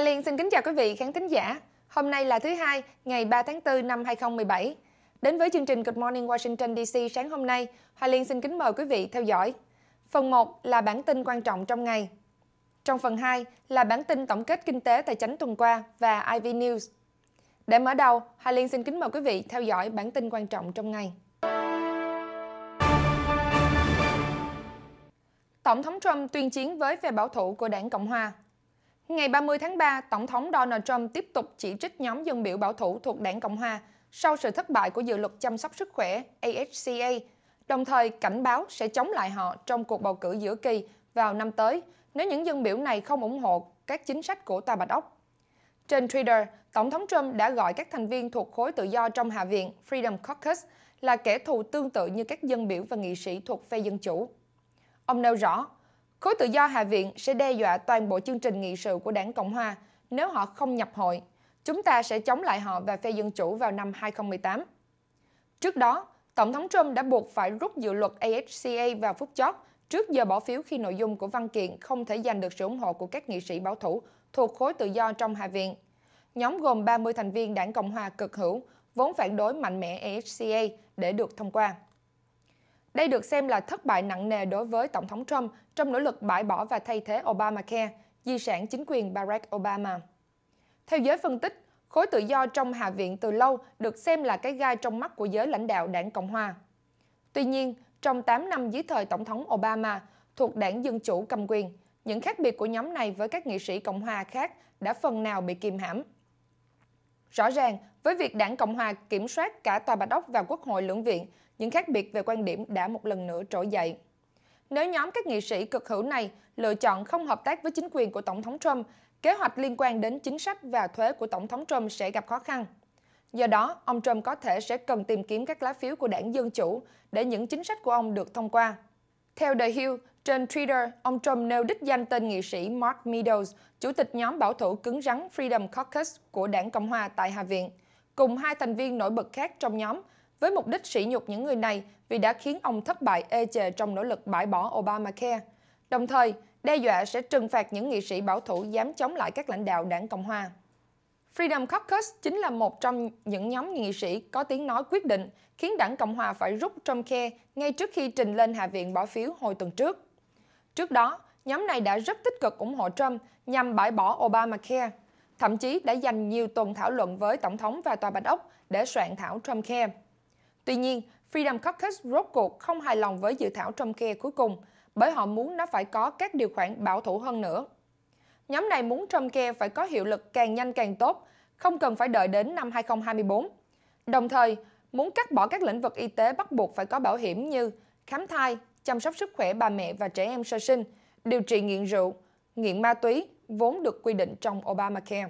Hà Liên xin kính chào quý vị khán thính giả. Hôm nay là thứ hai, ngày 3 tháng 4 năm 2017. Đến với chương trình Good Morning Washington DC sáng hôm nay, Hoa Liên xin kính mời quý vị theo dõi. Phần 1 là bản tin quan trọng trong ngày. Trong phần 2 là bản tin tổng kết kinh tế tài chính tuần qua và IV News. Để mở đầu, Hoa Liên xin kính mời quý vị theo dõi bản tin quan trọng trong ngày. Tổng thống Trump tuyên chiến với phe bảo thủ của đảng Cộng hòa Ngày 30 tháng 3, Tổng thống Donald Trump tiếp tục chỉ trích nhóm dân biểu bảo thủ thuộc đảng Cộng Hòa sau sự thất bại của dự luật chăm sóc sức khỏe AHCA, đồng thời cảnh báo sẽ chống lại họ trong cuộc bầu cử giữa kỳ vào năm tới nếu những dân biểu này không ủng hộ các chính sách của Tòa Bạch Ốc. Trên Twitter, Tổng thống Trump đã gọi các thành viên thuộc khối tự do trong Hạ viện Freedom Caucus là kẻ thù tương tự như các dân biểu và nghị sĩ thuộc phe Dân Chủ. Ông nêu rõ, Khối tự do Hạ viện sẽ đe dọa toàn bộ chương trình nghị sự của đảng Cộng Hòa nếu họ không nhập hội. Chúng ta sẽ chống lại họ và phe Dân Chủ vào năm 2018. Trước đó, Tổng thống Trump đã buộc phải rút dự luật AHCA vào phút chót trước giờ bỏ phiếu khi nội dung của văn kiện không thể giành được sự ủng hộ của các nghị sĩ bảo thủ thuộc khối tự do trong Hạ viện. Nhóm gồm 30 thành viên đảng Cộng hòa cực hữu vốn phản đối mạnh mẽ AHCA để được thông qua. Đây được xem là thất bại nặng nề đối với Tổng thống Trump trong nỗ lực bãi bỏ và thay thế Obamacare, di sản chính quyền Barack Obama. Theo giới phân tích, khối tự do trong Hạ viện từ lâu được xem là cái gai trong mắt của giới lãnh đạo đảng Cộng Hòa. Tuy nhiên, trong 8 năm dưới thời Tổng thống Obama, thuộc đảng Dân Chủ cầm quyền, những khác biệt của nhóm này với các nghị sĩ Cộng Hòa khác đã phần nào bị kìm hãm. Rõ ràng, với việc đảng Cộng Hòa kiểm soát cả Tòa Bạch Ốc và Quốc hội lưỡng viện, những khác biệt về quan điểm đã một lần nữa trỗi dậy. Nếu nhóm các nghị sĩ cực hữu này lựa chọn không hợp tác với chính quyền của Tổng thống Trump, kế hoạch liên quan đến chính sách và thuế của Tổng thống Trump sẽ gặp khó khăn. Do đó, ông Trump có thể sẽ cần tìm kiếm các lá phiếu của đảng Dân Chủ để những chính sách của ông được thông qua. Theo The Hill, trên Twitter, ông Trump nêu đích danh tên nghị sĩ Mark Meadows, chủ tịch nhóm bảo thủ cứng rắn Freedom Caucus của đảng Cộng hòa tại Hạ viện, cùng hai thành viên nổi bật khác trong nhóm với mục đích sỉ nhục những người này vì đã khiến ông thất bại ê chề trong nỗ lực bãi bỏ Obamacare, đồng thời đe dọa sẽ trừng phạt những nghị sĩ bảo thủ dám chống lại các lãnh đạo đảng Cộng hòa. Freedom Caucus chính là một trong những nhóm nghị sĩ có tiếng nói quyết định khiến đảng Cộng hòa phải rút trong khe ngay trước khi trình lên Hạ viện bỏ phiếu hồi tuần trước. Trước đó, nhóm này đã rất tích cực ủng hộ Trump nhằm bãi bỏ Obamacare, thậm chí đã dành nhiều tuần thảo luận với Tổng thống và Tòa Bạch Ốc để soạn thảo Trump Care. Tuy nhiên, Freedom Caucus rốt cuộc không hài lòng với dự thảo trong kia cuối cùng, bởi họ muốn nó phải có các điều khoản bảo thủ hơn nữa. Nhóm này muốn trong kia phải có hiệu lực càng nhanh càng tốt, không cần phải đợi đến năm 2024. Đồng thời, muốn cắt bỏ các lĩnh vực y tế bắt buộc phải có bảo hiểm như khám thai, chăm sóc sức khỏe bà mẹ và trẻ em sơ sinh, điều trị nghiện rượu, nghiện ma túy vốn được quy định trong Obamacare.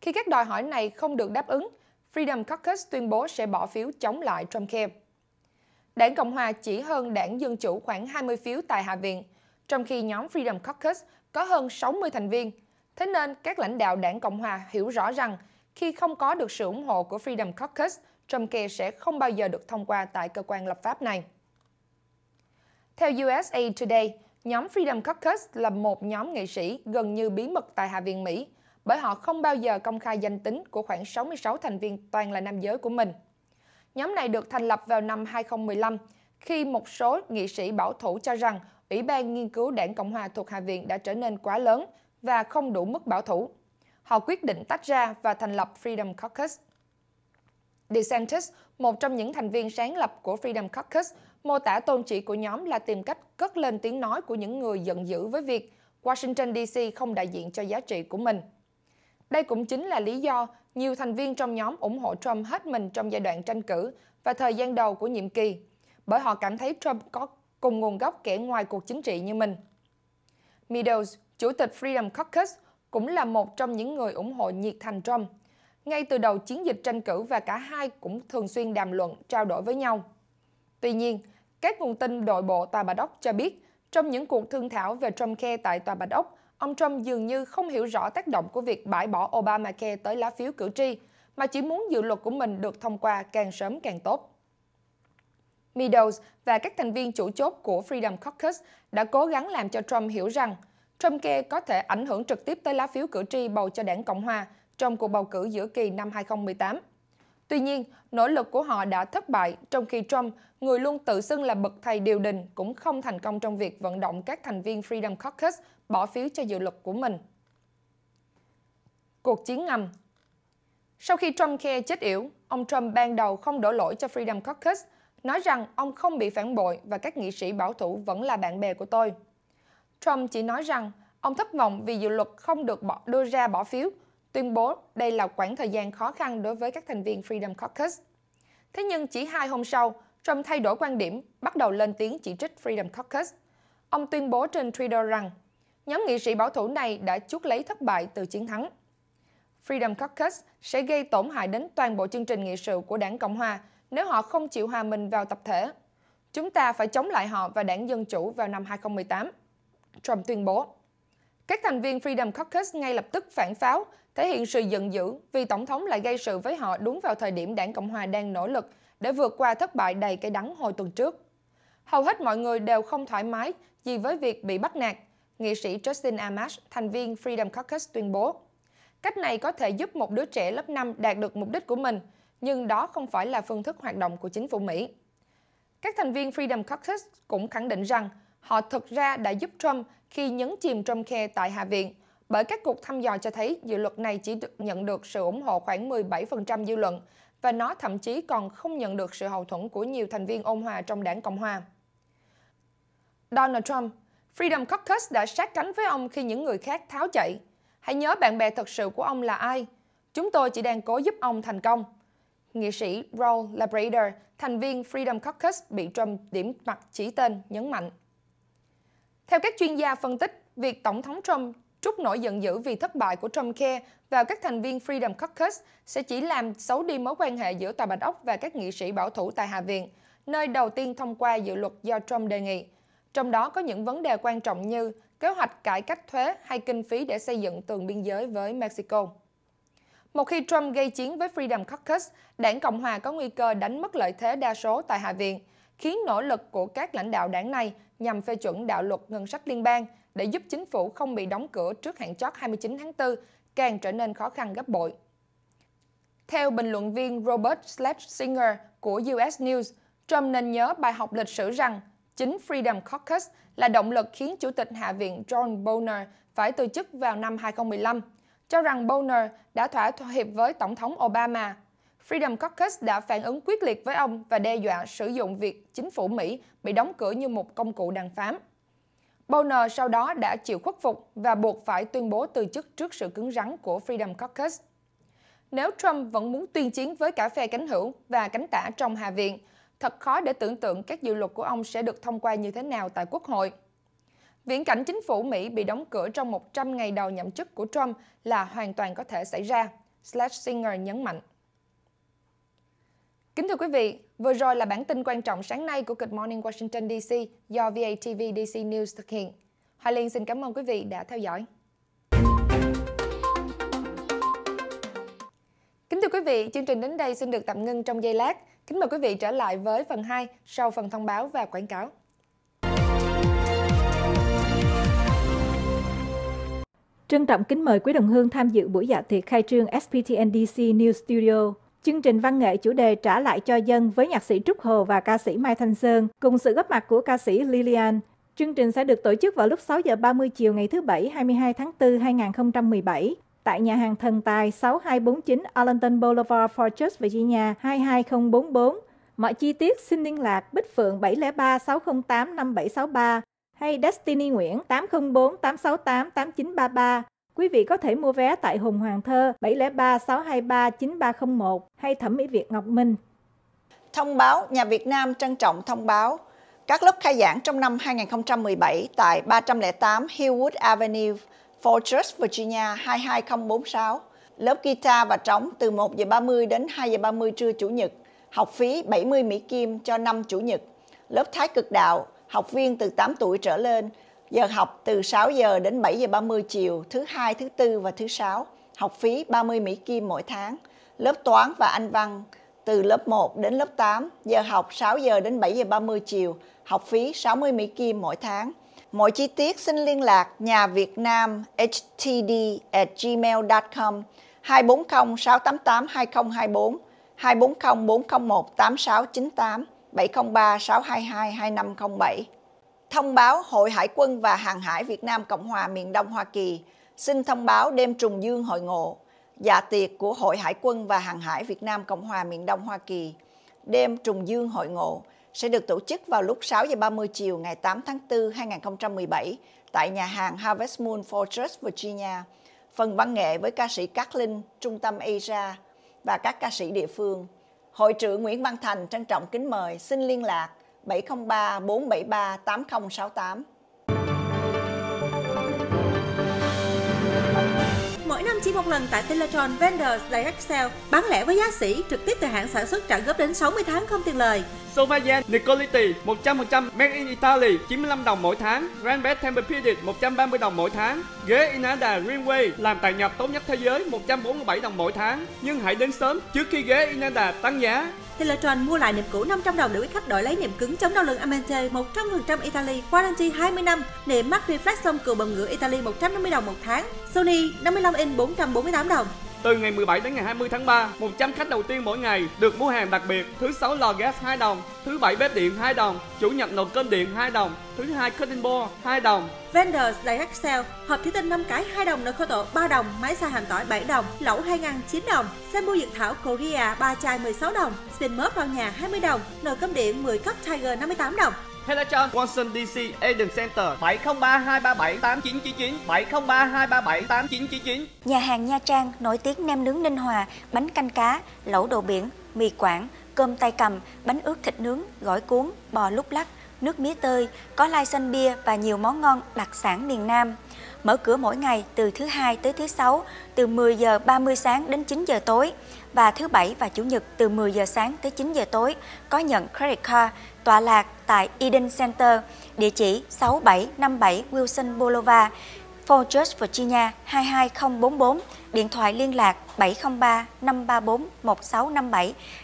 Khi các đòi hỏi này không được đáp ứng, Freedom Caucus tuyên bố sẽ bỏ phiếu chống lại Trumpcare. Đảng Cộng hòa chỉ hơn đảng Dân Chủ khoảng 20 phiếu tại Hạ viện, trong khi nhóm Freedom Caucus có hơn 60 thành viên. Thế nên, các lãnh đạo đảng Cộng hòa hiểu rõ rằng khi không có được sự ủng hộ của Freedom Caucus, Trumpcare sẽ không bao giờ được thông qua tại cơ quan lập pháp này. Theo USA Today, nhóm Freedom Caucus là một nhóm nghị sĩ gần như bí mật tại Hạ viện Mỹ bởi họ không bao giờ công khai danh tính của khoảng 66 thành viên toàn là nam giới của mình. Nhóm này được thành lập vào năm 2015 khi một số nghị sĩ bảo thủ cho rằng Ủy ban nghiên cứu đảng Cộng hòa thuộc Hạ viện đã trở nên quá lớn và không đủ mức bảo thủ. Họ quyết định tách ra và thành lập Freedom Caucus. DeSantis, một trong những thành viên sáng lập của Freedom Caucus, mô tả tôn trị của nhóm là tìm cách cất lên tiếng nói của những người giận dữ với việc Washington DC không đại diện cho giá trị của mình. Đây cũng chính là lý do nhiều thành viên trong nhóm ủng hộ Trump hết mình trong giai đoạn tranh cử và thời gian đầu của nhiệm kỳ, bởi họ cảm thấy Trump có cùng nguồn gốc kẻ ngoài cuộc chính trị như mình. Meadows, chủ tịch Freedom Caucus, cũng là một trong những người ủng hộ nhiệt thành Trump. Ngay từ đầu chiến dịch tranh cử và cả hai cũng thường xuyên đàm luận, trao đổi với nhau. Tuy nhiên, các nguồn tin đội bộ Tòa Bà Đốc cho biết, trong những cuộc thương thảo về Trump khe tại Tòa Bạch Ốc, ông Trump dường như không hiểu rõ tác động của việc bãi bỏ Obamacare tới lá phiếu cử tri, mà chỉ muốn dự luật của mình được thông qua càng sớm càng tốt. Meadows và các thành viên chủ chốt của Freedom Caucus đã cố gắng làm cho Trump hiểu rằng Trumpcare có thể ảnh hưởng trực tiếp tới lá phiếu cử tri bầu cho đảng Cộng Hòa trong cuộc bầu cử giữa kỳ năm 2018. Tuy nhiên, nỗ lực của họ đã thất bại, trong khi Trump, người luôn tự xưng là bậc thầy điều đình, cũng không thành công trong việc vận động các thành viên Freedom Caucus bỏ phiếu cho dự luật của mình. Cuộc chiến ngầm Sau khi Trump khe chết yểu, ông Trump ban đầu không đổ lỗi cho Freedom Caucus, nói rằng ông không bị phản bội và các nghị sĩ bảo thủ vẫn là bạn bè của tôi. Trump chỉ nói rằng ông thất vọng vì dự luật không được bỏ, đưa ra bỏ phiếu – tuyên bố đây là quãng thời gian khó khăn đối với các thành viên Freedom Caucus. Thế nhưng chỉ hai hôm sau, Trump thay đổi quan điểm, bắt đầu lên tiếng chỉ trích Freedom Caucus. Ông tuyên bố trên Twitter rằng, nhóm nghị sĩ bảo thủ này đã chuốc lấy thất bại từ chiến thắng. Freedom Caucus sẽ gây tổn hại đến toàn bộ chương trình nghị sự của đảng Cộng Hòa nếu họ không chịu hòa mình vào tập thể. Chúng ta phải chống lại họ và đảng Dân Chủ vào năm 2018. Trump tuyên bố. Các thành viên Freedom Caucus ngay lập tức phản pháo thể hiện sự giận dữ vì Tổng thống lại gây sự với họ đúng vào thời điểm đảng Cộng hòa đang nỗ lực để vượt qua thất bại đầy cay đắng hồi tuần trước. Hầu hết mọi người đều không thoải mái gì với việc bị bắt nạt, nghị sĩ Justin Amash, thành viên Freedom Caucus tuyên bố. Cách này có thể giúp một đứa trẻ lớp 5 đạt được mục đích của mình, nhưng đó không phải là phương thức hoạt động của chính phủ Mỹ. Các thành viên Freedom Caucus cũng khẳng định rằng họ thực ra đã giúp Trump khi nhấn chìm Trump Care tại Hạ viện – bởi các cuộc thăm dò cho thấy dự luật này chỉ được nhận được sự ủng hộ khoảng 17% dư luận và nó thậm chí còn không nhận được sự hậu thuẫn của nhiều thành viên ôn hòa trong đảng Cộng hòa. Donald Trump, Freedom Caucus đã sát cánh với ông khi những người khác tháo chạy. Hãy nhớ bạn bè thật sự của ông là ai. Chúng tôi chỉ đang cố giúp ông thành công. Nghị sĩ Raul Labrador, thành viên Freedom Caucus bị Trump điểm mặt chỉ tên, nhấn mạnh. Theo các chuyên gia phân tích, việc Tổng thống Trump trút nổi giận dữ vì thất bại của Trump Care vào các thành viên Freedom Caucus sẽ chỉ làm xấu đi mối quan hệ giữa Tòa Bạch Ốc và các nghị sĩ bảo thủ tại Hạ viện, nơi đầu tiên thông qua dự luật do Trump đề nghị. Trong đó có những vấn đề quan trọng như kế hoạch cải cách thuế hay kinh phí để xây dựng tường biên giới với Mexico. Một khi Trump gây chiến với Freedom Caucus, đảng Cộng hòa có nguy cơ đánh mất lợi thế đa số tại Hạ viện – khiến nỗ lực của các lãnh đạo đảng này nhằm phê chuẩn đạo luật ngân sách liên bang để giúp chính phủ không bị đóng cửa trước hạn chót 29 tháng 4 càng trở nên khó khăn gấp bội. Theo bình luận viên Robert Schlesinger của US News, Trump nên nhớ bài học lịch sử rằng chính Freedom Caucus là động lực khiến Chủ tịch Hạ viện John Boehner phải từ chức vào năm 2015, cho rằng Boehner đã thỏa hiệp với Tổng thống Obama Freedom Caucus đã phản ứng quyết liệt với ông và đe dọa sử dụng việc chính phủ Mỹ bị đóng cửa như một công cụ đàm phán. Boehner sau đó đã chịu khuất phục và buộc phải tuyên bố từ chức trước sự cứng rắn của Freedom Caucus. Nếu Trump vẫn muốn tuyên chiến với cả phe cánh hữu và cánh tả trong Hạ viện, thật khó để tưởng tượng các dự luật của ông sẽ được thông qua như thế nào tại Quốc hội. Viễn cảnh chính phủ Mỹ bị đóng cửa trong 100 ngày đầu nhậm chức của Trump là hoàn toàn có thể xảy ra, Slash Singer nhấn mạnh. Kính thưa quý vị, vừa rồi là bản tin quan trọng sáng nay của Good Morning Washington DC do VATV DC News thực hiện. Hoa Liên xin cảm ơn quý vị đã theo dõi. Kính thưa quý vị, chương trình đến đây xin được tạm ngưng trong giây lát. Kính mời quý vị trở lại với phần 2 sau phần thông báo và quảng cáo. Trân trọng kính mời quý đồng hương tham dự buổi dạ tiệc khai trương SPTN DC News Studio Chương trình văn nghệ chủ đề Trả lại cho dân với nhạc sĩ Trúc Hồ và ca sĩ Mai Thanh Sơn cùng sự góp mặt của ca sĩ Lilian. Chương trình sẽ được tổ chức vào lúc 6 giờ 30 chiều ngày thứ Bảy 22 tháng 4 2017 tại nhà hàng Thần Tài 6249 Arlington Boulevard, Fortress, Virginia 22044. Mọi chi tiết xin liên lạc Bích Phượng 703 608 5763 hay Destiny Nguyễn 804 868 8933 Quý vị có thể mua vé tại Hùng Hoàng Thơ 703 623 9301 hay Thẩm mỹ Việt Ngọc Minh. Thông báo, nhà Việt Nam trân trọng thông báo các lớp khai giảng trong năm 2017 tại 308 Hillwood Avenue, Fortress, Virginia 22046. Lớp guitar và trống từ 1 giờ 30 đến 2 giờ 30 trưa chủ nhật, học phí 70 Mỹ Kim cho năm chủ nhật. Lớp thái cực đạo, học viên từ 8 tuổi trở lên, Giờ học từ 6 giờ đến 7 giờ 30 chiều, thứ hai, thứ tư và thứ sáu. Học phí 30 Mỹ Kim mỗi tháng. Lớp toán và anh văn từ lớp 1 đến lớp 8, giờ học 6 giờ đến 7 giờ 30 chiều, học phí 60 Mỹ Kim mỗi tháng. Mọi chi tiết xin liên lạc nhà Việt Nam htd at gmail.com 240 688 2024 240 401 8698 703 622 2507 Thông báo Hội Hải quân và Hàng hải Việt Nam Cộng hòa miền Đông Hoa Kỳ xin thông báo đêm trùng dương hội ngộ, dạ tiệc của Hội Hải quân và Hàng hải Việt Nam Cộng hòa miền Đông Hoa Kỳ. Đêm trùng dương hội ngộ sẽ được tổ chức vào lúc 6 giờ 30 chiều ngày 8 tháng 4 2017 tại nhà hàng Harvest Moon Fortress, Virginia. Phần văn nghệ với ca sĩ Cát Linh, Trung tâm Asia và các ca sĩ địa phương. Hội trưởng Nguyễn Văn Thành trân trọng kính mời xin liên lạc 0983 703 473 8068. Mỗi năm chỉ một lần tại Teletron Vendors Direct Sale, bán lẻ với giá sỉ trực tiếp từ hãng sản xuất trả góp đến 60 tháng không tiền lời. Sofa Sovagen Nicoliti 100% Made in Italy 95 đồng mỗi tháng Grandbet Temper Pedic 130 đồng mỗi tháng Ghế Inada Greenway làm tại nhập tốt nhất thế giới 147 đồng mỗi tháng Nhưng hãy đến sớm trước khi ghế Inada tăng giá thì lựa mua lại niệm cũ 500 đồng để quý khách đổi lấy niệm cứng chống đau lưng Amente 100% Italy, warranty 20 năm, niệm mắt reflex cựu bầm ngửa Italy 150 đồng một tháng, Sony 55 inch 448 đồng. Từ ngày 17 đến ngày 20 tháng 3, 100 khách đầu tiên mỗi ngày được mua hàng đặc biệt thứ sáu lò gas 2 đồng, thứ bảy bếp điện 2 đồng, chủ nhật nồi cơm điện 2 đồng, thứ hai cutting board 2 đồng. Vendors đầy Excel, hộp thủy tinh 5 cái 2 đồng nồi khô tổ 3 đồng, máy xay hành tỏi 7 đồng, lẩu 2 ngăn 9 đồng, sambu dược thảo Korea 3 chai 16 đồng, spin mớp vào nhà 20 đồng, nồi cơm điện 10 cấp Tiger 58 đồng. Teletron, Watson DC, Eden Center 703237 8999 703237 8999. Nhà hàng Nha Trang nổi tiếng nem nướng Ninh Hòa, bánh canh cá, lẩu đồ biển, mì quảng, cơm tay cầm, bánh ướt thịt nướng, gỏi cuốn, bò lúc lắc, nước mía tươi, có lai xanh bia và nhiều món ngon đặc sản miền Nam mở cửa mỗi ngày từ thứ hai tới thứ sáu từ 10 giờ 30 sáng đến 9 giờ tối và thứ bảy và chủ nhật từ 10 giờ sáng tới 9 giờ tối có nhận credit card tọa lạc tại Eden Center, địa chỉ 6757 Wilson Boulevard, Fort George, Virginia 22044, điện thoại liên lạc 703 534 1657